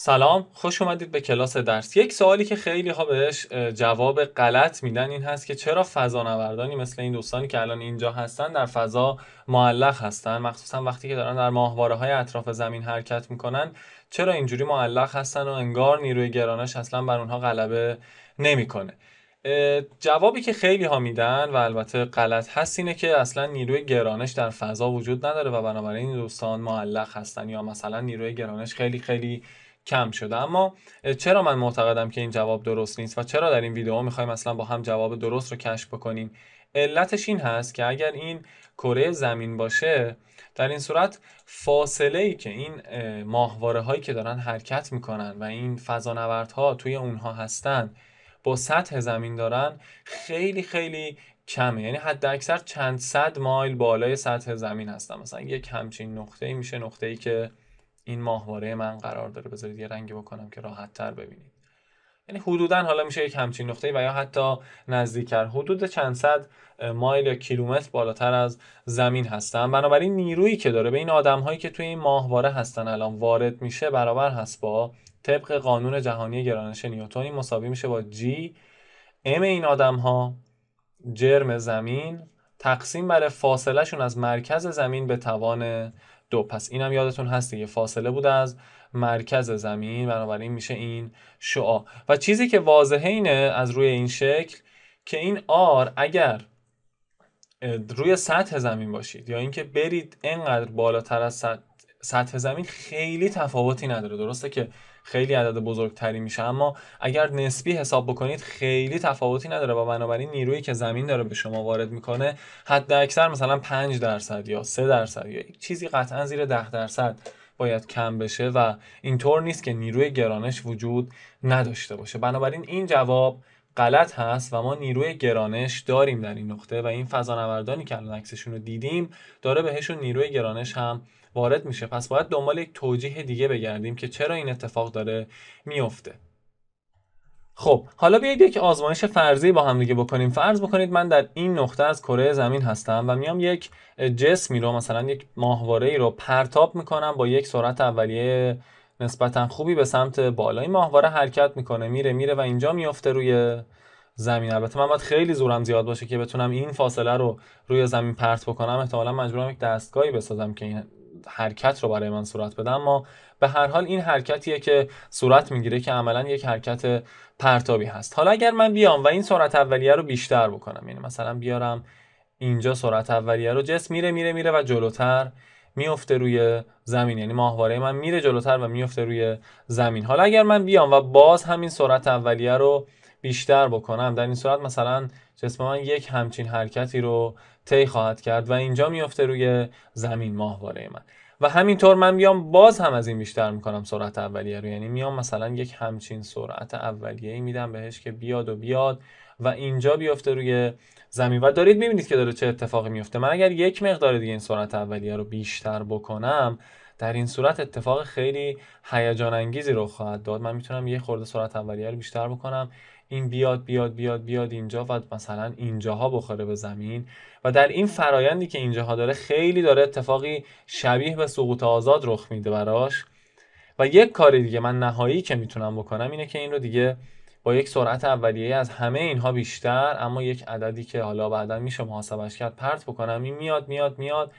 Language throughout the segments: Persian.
سلام خوش اومدید به کلاس درس یک سوالی که خیلی ها بهش جواب غلط میدن این هست که چرا فضا نوردانی مثل این دوستانی که الان اینجا هستن در فضا معلق هستن مخصوصا وقتی که دارن در ماهواره های اطراف زمین حرکت میکنن چرا اینجوری معلق هستن و انگار نیروی گرانش اصلا بر اونها غلبه نمیکنه جوابی که خیلی ها میدن و البته غلط هست اینه که اصلا نیروی گرانش در فضا وجود نداره و بنابراین این دوستان معلق هستن یا مثلا نیروی گرانش خیلی خیلی کم شده اما چرا من معتقدم که این جواب درست نیست و چرا در این ویدیو میخوایم اصلا با هم جواب درست رو کشف بکنیم علتش این هست که اگر این کره زمین باشه در این صورت فاصله ای که این ماهواره هایی که دارن حرکت میکنن و این ها توی اونها هستن با سطح زمین دارن خیلی خیلی کمه یعنی حد اکثر چند صد مایل بالای سطح زمین هستن مثلا یک همچین نقطه ای میشه نقطه ای که این ماهواره من قرار داره بذارید یه رنگی بکنم که راحت تر ببینید یعنی حدودا حالا میشه یک همچین ای و یا حتی نزدیکتر حدود چند صد مایل یا کیلومتر بالاتر از زمین هستن بنابراین نیرویی که داره به این آدم هایی که توی این ماهواره هستن الان وارد میشه برابر هست با طبق قانون جهانی گرانش نیوتونی مساوی میشه با جی ام این آدم ها جرم زمین تقسیم بر فاصله شون از مرکز زمین به توان دو پس هم یادتون هست یه فاصله بود از مرکز زمین بنابراین میشه این شعاع و چیزی که واضحه اینه از روی این شکل که این آر اگر روی سطح زمین باشید یا اینکه برید انقدر بالاتر از سطح سطح زمین خیلی تفاوتی نداره درسته که خیلی عدد بزرگتری میشه اما اگر نسبی حساب بکنید خیلی تفاوتی نداره و بنابراین نیرویی که زمین داره به شما وارد میکنه حد اکثر مثلا 5 درصد یا 3 درصد یا چیزی قطعا زیر 10 درصد باید کم بشه و اینطور نیست که نیروی گرانش وجود نداشته باشه بنابراین این جواب غلط هست و ما نیروی گرانش داریم در این نقطه و این فضانوردانی که الان عکسشون رو دیدیم داره بهشون نیروی گرانش هم وارد میشه پس باید دنبال یک توجیه دیگه بگردیم که چرا این اتفاق داره میفته خب حالا بیایید یک آزمایش فرضی با هم دیگه بکنیم فرض بکنید من در این نقطه از کره زمین هستم و میام یک جسمی رو مثلا یک ماهواره ای رو پرتاب میکنم با یک سرعت اولیه نسبتا خوبی به سمت بالای ماهواره حرکت میکنه میره میره و اینجا میفته روی زمین البته من باید خیلی زورم زیاد باشه که بتونم این فاصله رو روی زمین پرت بکنم احتمالا مجبورم یک دستگاهی بسازم که این حرکت رو برای من صورت بده اما به هر حال این حرکتیه که صورت میگیره که عملا یک حرکت پرتابی هست حالا اگر من بیام و این سرعت اولیه رو بیشتر بکنم یعنی مثلا بیارم اینجا سرعت اولیه رو جس میره میره میره و جلوتر میفته روی زمین یعنی ماهواره من میره جلوتر و میفته روی زمین حالا اگر من بیام و باز همین سرعت اولیه رو بیشتر بکنم در این صورت مثلا جسم من یک همچین حرکتی رو طی خواهد کرد و اینجا میفته روی زمین ماهواره من و همینطور من بیام باز هم از این بیشتر میکنم سرعت اولیه رو یعنی میام مثلا یک همچین سرعت اولیه ای میدم بهش که بیاد و بیاد و اینجا بیفته روی زمین و دارید میبینید که داره چه اتفاقی میفته من اگر یک مقدار دیگه این سرعت اولیه رو بیشتر بکنم در این صورت اتفاق خیلی هیجان انگیزی رو خواهد داد من میتونم یه خورده سرعت اولیه رو بیشتر بکنم این بیاد بیاد بیاد بیاد اینجا و مثلا اینجاها بخوره به زمین و در این فرایندی که اینجاها داره خیلی داره اتفاقی شبیه به سقوط آزاد رخ میده براش و یک کاری دیگه من نهایی که میتونم بکنم اینه که این رو دیگه با یک سرعت اولیه از همه اینها بیشتر اما یک عددی که حالا بعدا میشه محاسبش کرد پرت بکنم این میاد میاد میاد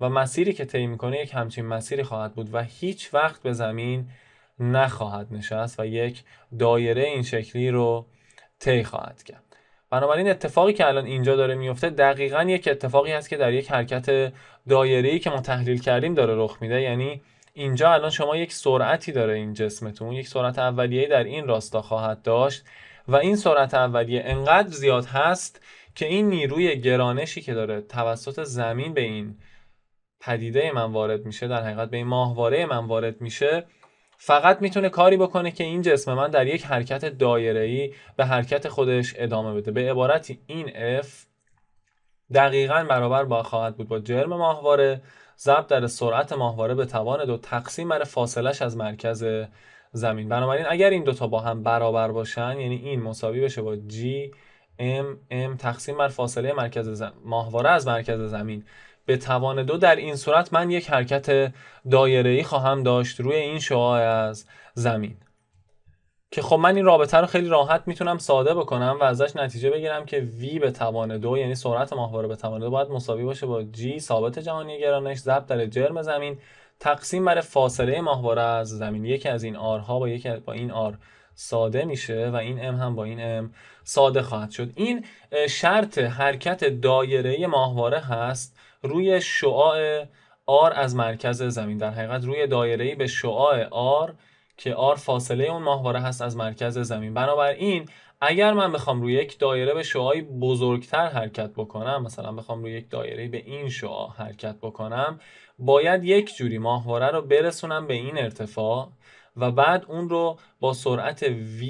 و مسیری که طی میکنه یک همچین مسیری خواهد بود و هیچ وقت به زمین نخواهد نشست و یک دایره این شکلی رو طی خواهد کرد بنابراین اتفاقی که الان اینجا داره میفته دقیقا یک اتفاقی هست که در یک حرکت دایره‌ای که ما تحلیل کردیم داره رخ میده یعنی اینجا الان شما یک سرعتی داره این جسمتون یک سرعت اولیه در این راستا خواهد داشت و این سرعت اولیه انقدر زیاد هست که این نیروی گرانشی که داره توسط زمین به این پدیده من وارد میشه در حقیقت به این ماهواره من وارد میشه فقط میتونه کاری بکنه که این جسم من در یک حرکت دایره‌ای به حرکت خودش ادامه بده به عبارتی این F دقیقا برابر با خواهد بود با جرم ماهواره ضرب در سرعت ماهواره به توان دو تقسیم بر فاصلش از مرکز زمین بنابراین اگر این دوتا با هم برابر باشن یعنی این مساوی بشه با G M تقسیم بر فاصله مرکز ماهواره از مرکز زمین به توان دو در این صورت من یک حرکت ای خواهم داشت روی این شعاع از زمین که خب من این رابطه رو خیلی راحت میتونم ساده بکنم و ازش نتیجه بگیرم که وی به توان دو یعنی سرعت ماهواره به توان دو باید مساوی باشه با جی ثابت جهانی گرانش ضرب در جرم زمین تقسیم بر فاصله ماهواره از زمین یکی از این آرها با یکی با این آر ساده میشه و این ام هم با این ام ساده خواهد شد این شرط حرکت دایره ماهواره هست روی شعاع آر از مرکز زمین در حقیقت روی ای به شعاع آر که آر فاصله اون ماهواره هست از مرکز زمین بنابراین اگر من بخوام روی یک دایره به شعاعی بزرگتر حرکت بکنم مثلا بخوام روی یک دایره به این شعاع حرکت بکنم باید یک جوری ماهواره رو برسونم به این ارتفاع و بعد اون رو با سرعت V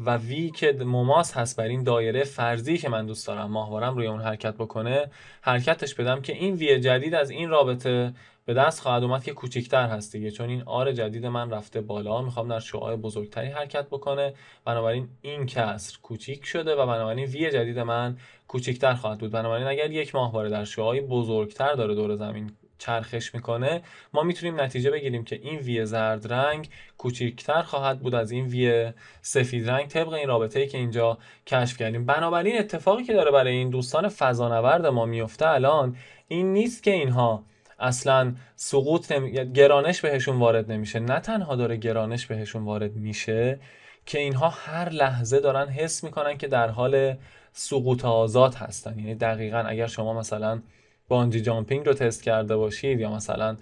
و وی که مماس هست بر این دایره فرضی که من دوست دارم ماهوارم روی اون حرکت بکنه حرکتش بدم که این وی جدید از این رابطه به دست خواهد اومد که کوچکتر هست دیگه چون این آر جدید من رفته بالا میخوام در شعاع بزرگتری حرکت بکنه بنابراین این کسر کوچیک شده و بنابراین وی جدید من کوچکتر خواهد بود بنابراین اگر یک ماهواره در شعاع بزرگتر داره دور زمین چرخش میکنه ما میتونیم نتیجه بگیریم که این وی زرد رنگ کوچیکتر خواهد بود از این وی سفید رنگ طبق این رابطه ای که اینجا کشف کردیم بنابراین اتفاقی که داره برای این دوستان فضانورد ما میفته الان این نیست که اینها اصلا سقوط نمی... گرانش بهشون وارد نمیشه نه تنها داره گرانش بهشون وارد میشه که اینها هر لحظه دارن حس میکنن که در حال سقوط آزاد هستن یعنی دقیقا اگر شما مثلا بانجی جامپینگ رو تست کرده باشید یا مثلا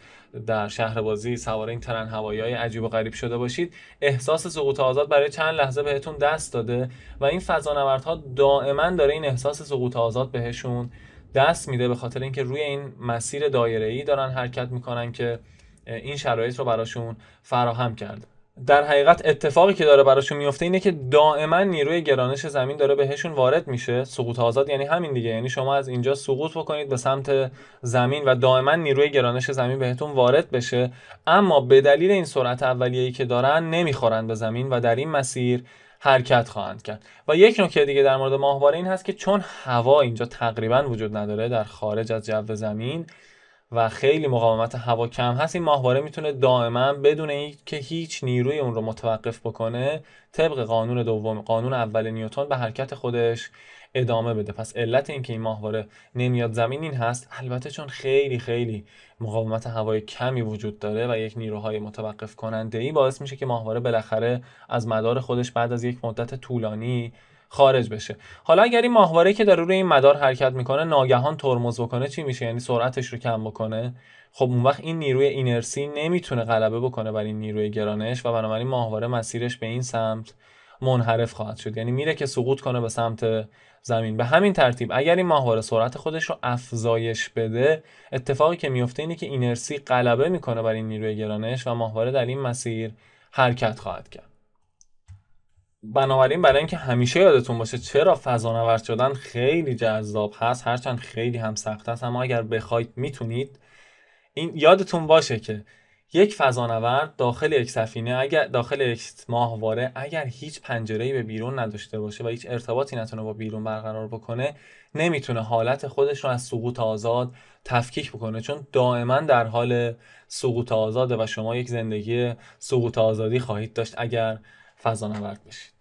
در شهر بازی سوار این ترن هوایی های عجیب و غریب شده باشید احساس سقوط آزاد برای چند لحظه بهتون دست داده و این فضانوردها دائما داره این احساس سقوط آزاد بهشون دست میده به خاطر اینکه روی این مسیر دایره ای دارن حرکت میکنن که این شرایط رو براشون فراهم کرده در حقیقت اتفاقی که داره براشون میفته اینه که دائما نیروی گرانش زمین داره بهشون وارد میشه سقوط آزاد یعنی همین دیگه یعنی شما از اینجا سقوط بکنید به سمت زمین و دائما نیروی گرانش زمین بهتون وارد بشه اما به دلیل این سرعت اولیه‌ای که دارن نمیخورن به زمین و در این مسیر حرکت خواهند کرد و یک نکته دیگه در مورد ماهواره این هست که چون هوا اینجا تقریبا وجود نداره در خارج از جو زمین و خیلی مقاومت هوا کم هست این ماهواره میتونه دائما بدون اینکه هیچ نیروی اون رو متوقف بکنه طبق قانون دوم قانون اول نیوتن به حرکت خودش ادامه بده پس علت اینکه این ماهواره نمیاد زمین این هست البته چون خیلی خیلی مقاومت هوای کمی وجود داره و یک نیروهای متوقف کننده ای باعث میشه که ماهواره بالاخره از مدار خودش بعد از یک مدت طولانی خارج بشه حالا اگر این ماهواره که داره روی این مدار حرکت میکنه ناگهان ترمز بکنه چی میشه یعنی سرعتش رو کم بکنه خب اون وقت این نیروی اینرسی نمیتونه غلبه بکنه بر این نیروی گرانش و بنابراین ماهواره مسیرش به این سمت منحرف خواهد شد یعنی میره که سقوط کنه به سمت زمین به همین ترتیب اگر این ماهواره سرعت خودش رو افزایش بده اتفاقی که میفته اینه که اینرسی غلبه میکنه بر این نیروی گرانش و ماهواره در این مسیر حرکت خواهد کرد بنابراین برای اینکه همیشه یادتون باشه چرا نورد شدن خیلی جذاب هست هرچند خیلی هم سخت هست اما اگر بخواید میتونید این یادتون باشه که یک نورد داخل یک سفینه اگر داخل یک ماهواره اگر هیچ پنجره به بیرون نداشته باشه و هیچ ارتباطی نتونه با بیرون برقرار بکنه نمیتونه حالت خودش رو از سقوط آزاد تفکیک بکنه چون دائما در حال سقوط آزاده و شما یک زندگی سقوط آزادی خواهید داشت اگر نورد بشید